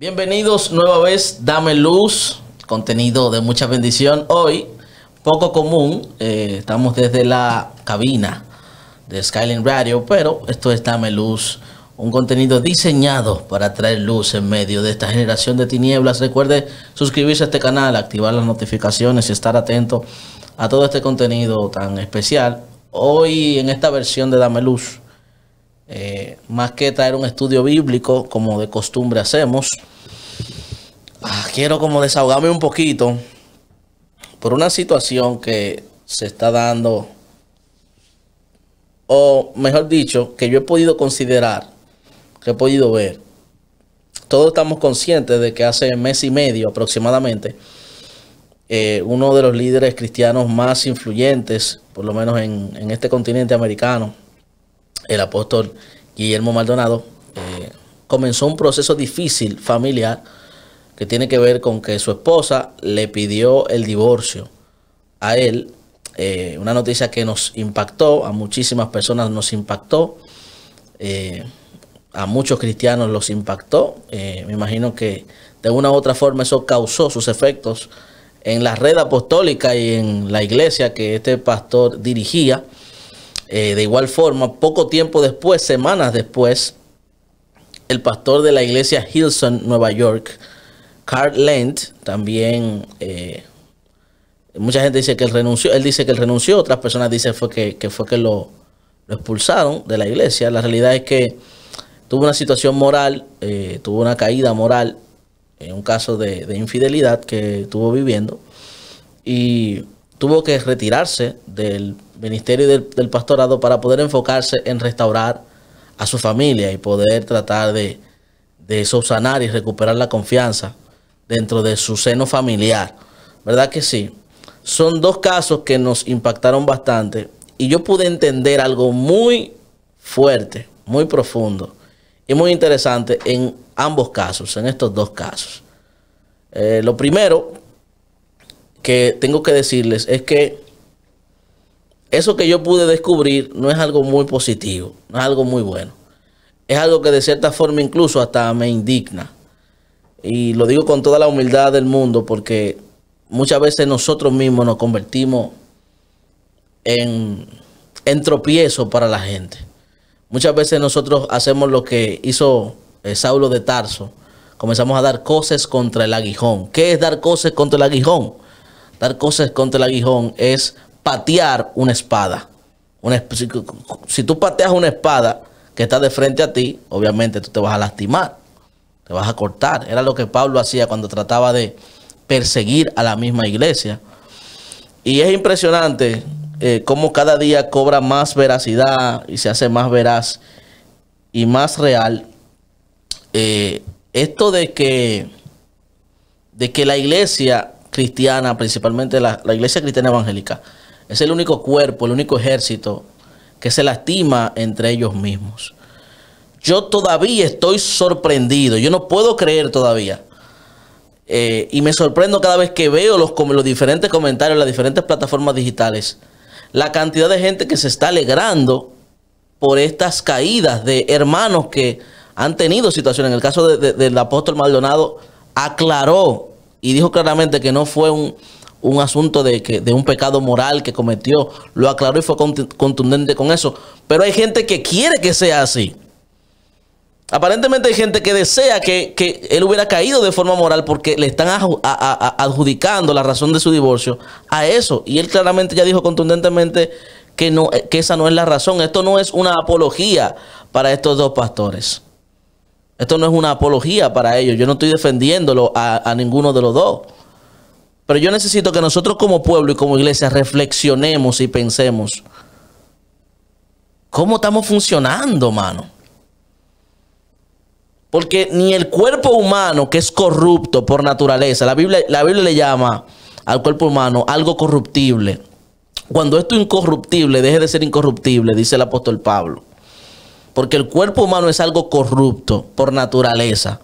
Bienvenidos nueva vez, Dame Luz, contenido de mucha bendición. Hoy, poco común, eh, estamos desde la cabina de Skyline Radio, pero esto es Dame Luz, un contenido diseñado para traer luz en medio de esta generación de tinieblas. Recuerde suscribirse a este canal, activar las notificaciones y estar atento a todo este contenido tan especial. Hoy en esta versión de Dame Luz eh, más que traer un estudio bíblico, como de costumbre hacemos, ah, quiero como desahogarme un poquito por una situación que se está dando, o mejor dicho, que yo he podido considerar, que he podido ver. Todos estamos conscientes de que hace mes y medio aproximadamente, eh, uno de los líderes cristianos más influyentes, por lo menos en este continente americano, el apóstol Guillermo Maldonado, eh, comenzó un proceso difícil familiar que tiene que ver con que su esposa le pidió el divorcio a él. Eh, una noticia que nos impactó, a muchísimas personas nos impactó, eh, a muchos cristianos los impactó. me imagino que de una u otra forma eso causó sus efectos en la red apostólica y en la iglesia que este pastor dirigía. Eh, de igual forma, poco tiempo después, semanas después, el pastor de la iglesia Hilson, Nueva York, Carl Lent, también eh, mucha gente dice que él renunció, él dice que él renunció, otras personas dicen fue que, fue que lo, expulsaron de la iglesia. La realidad es que tuvo una situación moral, eh, tuvo una caída moral, en un caso de, de infidelidad que estuvo viviendo, y tuvo que retirarse del ministerio del, pastorado para poder enfocarse en restaurar a su familia y poder tratar de, de sanar y recuperar la confianza dentro de su seno familiar. ¿Verdad que sí? Son dos casos que nos impactaron bastante y yo pude entender algo muy fuerte, muy profundo y muy interesante en ambos casos, en estos dos casos. Eh, lo primero que tengo que decirles es que eso que yo pude descubrir no es algo muy positivo, no es algo muy bueno. Es algo que de cierta forma incluso hasta me indigna. Y lo digo con toda la humildad del mundo porque muchas veces nosotros mismos nos convertimos en, tropiezos para la gente. Muchas veces nosotros hacemos lo que hizo eh, Saulo de Tarso. Comenzamos a dar cosas contra el aguijón. ¿Qué es dar cosas contra el aguijón? Dar cosas contra el aguijón es patear una espada. si, tú pateas una espada que está de frente a ti, obviamente tú te vas a lastimar, te vas a cortar. Era lo que Pablo hacía cuando trataba de perseguir a la misma iglesia. Y es impresionante eh, cómo cada día cobra más veracidad y se hace más veraz y más real eh, esto de que, de que la iglesia cristiana, principalmente la iglesia cristiana evangélica, es el único cuerpo, el único ejército que se lastima entre ellos mismos. Yo todavía estoy sorprendido, yo no puedo creer todavía. Eh, y me sorprendo cada vez que veo los, diferentes comentarios en las diferentes plataformas digitales, la cantidad de gente que se está alegrando por estas caídas de hermanos que han tenido situaciones. En el caso del apóstol Maldonado, aclaró y dijo claramente que no fue un, un asunto de, que, de un pecado moral que cometió, lo aclaró y fue contundente con eso. Pero hay gente que quiere que sea así. Aparentemente hay gente que desea que, él hubiera caído de forma moral porque le están adjudicando la razón de su divorcio a eso. Y él claramente ya dijo contundentemente que, no, eh, que esa no es la razón. Esto no es una apología para estos dos pastores. Esto no es una apología para ellos. Yo no estoy defendiéndolo a ninguno de los dos. Pero yo necesito que nosotros como pueblo y como iglesia reflexionemos y pensemos cómo estamos funcionando, mano. Porque ni el cuerpo humano, que es corrupto por naturaleza, la Biblia, la Biblia le llama al cuerpo humano algo corruptible. Cuando esto incorruptible deje de ser incorruptible, dice el apóstol Pablo. Porque el cuerpo humano es algo corrupto por naturaleza.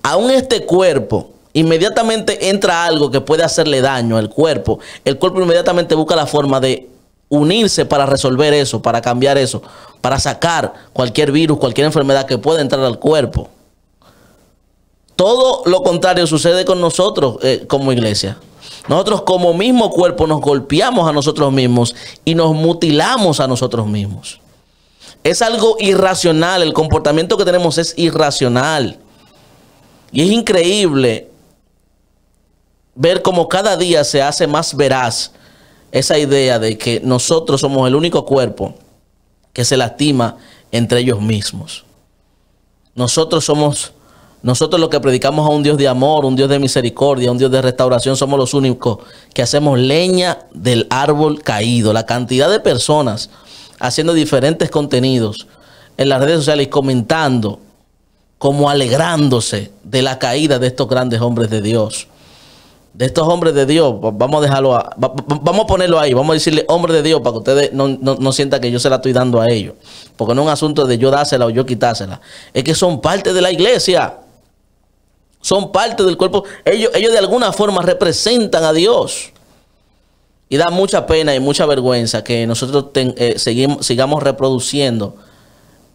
Aún este cuerpo inmediatamente entra algo que puede hacerle daño al cuerpo, el cuerpo inmediatamente busca la forma de unirse para resolver eso, para cambiar eso, para sacar cualquier virus, cualquier enfermedad que pueda entrar al cuerpo. Todo lo contrario sucede con nosotros eh, como iglesia. Nosotros como mismo cuerpo nos golpeamos a nosotros mismos y nos mutilamos a nosotros mismos. Es algo irracional, el comportamiento que tenemos es irracional. Y es increíble ver cómo cada día se hace más veraz esa idea de que nosotros somos el único cuerpo que se lastima entre ellos mismos. Nosotros somos, nosotros los que predicamos a un Dios de amor, un Dios de misericordia, un Dios de restauración, somos los únicos que hacemos leña del árbol caído. La cantidad de personas haciendo diferentes contenidos en las redes sociales comentando, como alegrándose de la caída de estos grandes hombres de Dios de estos hombres de Dios, vamos a dejarlo, vamos a ponerlo ahí, vamos a decirle hombre de Dios para que ustedes no, no, sientan que yo se la estoy dando a ellos. Porque no es un asunto de yo dársela o yo quitársela. Es que son parte de la iglesia. Son parte del cuerpo. Ellos, ellos de alguna forma representan a Dios. Y da mucha pena y mucha vergüenza que nosotros eh, seguimos, sigamos reproduciendo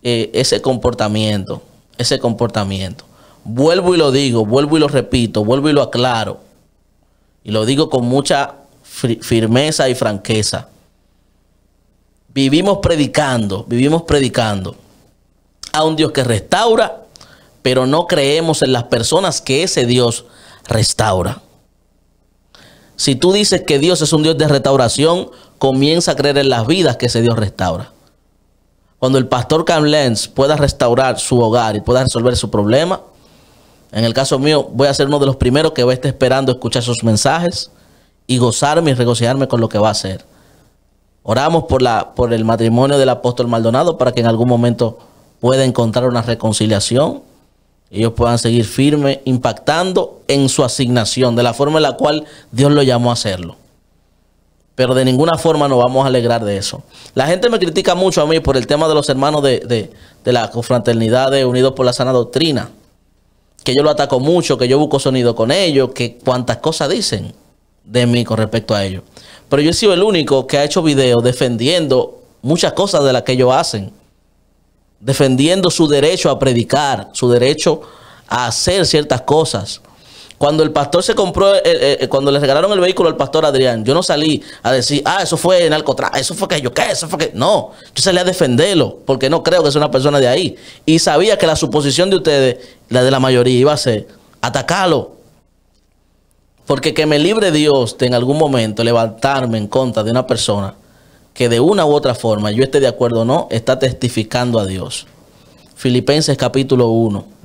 eh, ese comportamiento. Ese comportamiento. Vuelvo y lo digo, vuelvo y lo repito, vuelvo y lo aclaro y lo digo con mucha firmeza y franqueza. Vivimos predicando, vivimos predicando a un Dios que restaura, pero no creemos en las personas que ese Dios restaura. Si tú dices que Dios es un Dios de restauración, comienza a creer en las vidas que ese Dios restaura. Cuando el pastor Cam Lenz pueda restaurar su hogar y pueda resolver su problema, en el caso mío, voy a ser uno de los primeros que va a estar esperando escuchar sus mensajes y gozarme y regocijarme con lo que va a hacer. Oramos por, la, por el matrimonio del apóstol Maldonado para que en algún momento pueda encontrar una reconciliación. Y Ellos puedan seguir firme, impactando en su asignación, de la forma en la cual Dios lo llamó a hacerlo. Pero de ninguna forma nos vamos a alegrar de eso. La gente me critica mucho a mí por el tema de los hermanos de, de la confraternidad de Unidos por la Sana Doctrina que yo lo ataco mucho, que yo busco sonido con ellos, que cuantas cosas dicen de mí con respecto a ellos. Pero yo he sido el único que ha hecho videos defendiendo muchas cosas de las que ellos hacen. Defendiendo su derecho a predicar, su derecho a hacer ciertas cosas. Cuando el pastor se compró, eh, eh, eh, cuando le regalaron el vehículo al pastor Adrián, yo no salí a decir, ah, eso fue en Alcotra, eso fue que yo qué, eso fue que. No, yo salí a defenderlo, porque no creo que sea una persona de ahí. Y sabía que la suposición de ustedes, la de la mayoría, iba a ser atacarlo. Porque que me libre Dios de en algún momento levantarme en contra de una persona que de una u otra forma, yo esté de acuerdo o no, está testificando a Dios. Filipenses capítulo 1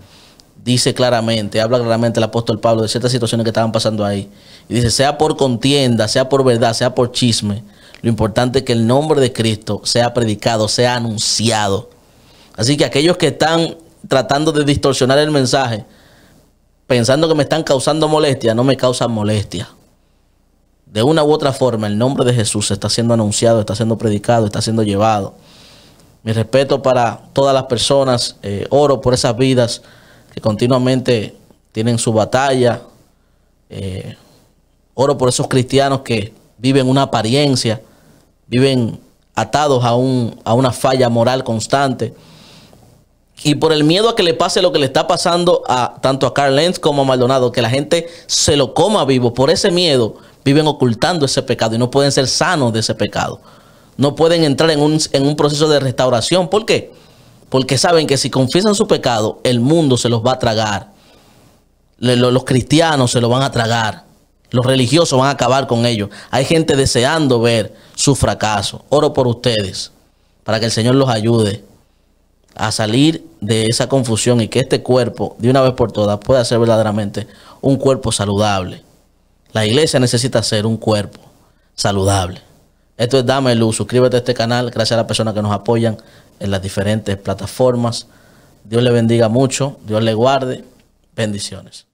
dice claramente, habla claramente el apóstol Pablo de ciertas situaciones que estaban pasando ahí. Y dice, sea por contienda, sea por verdad, sea por chisme, lo importante es que el nombre de Cristo sea predicado, sea anunciado. Así que aquellos que están tratando de distorsionar el mensaje, pensando que me están causando molestia, no me causan molestia. De una u otra forma, el nombre de Jesús está siendo anunciado, está siendo predicado, está siendo llevado. Mi respeto para todas las personas, eh, oro por esas vidas que continuamente tienen su batalla. Eh, oro por esos cristianos que viven una apariencia, viven atados a, una falla moral constante. Y por el miedo a que le pase lo que le está pasando a tanto a Carl Lenz como a Maldonado, que la gente se lo coma vivo, por ese miedo viven ocultando ese pecado y no pueden ser sanos de ese pecado. No pueden entrar en un, en un proceso de restauración. ¿Por qué? porque saben que si confiesan su pecado, el mundo se los va a tragar. Los cristianos se lo van a tragar. Los religiosos van a acabar con ellos. Hay gente deseando ver su fracaso. Oro por ustedes para que el Señor los ayude a salir de esa confusión y que este cuerpo, de una vez por todas, pueda ser verdaderamente un cuerpo saludable. La iglesia necesita ser un cuerpo saludable. Esto es Dame Luz. Suscríbete a este canal. Gracias a las personas que nos apoyan en las diferentes plataformas. Dios le bendiga mucho, Dios le guarde. Bendiciones.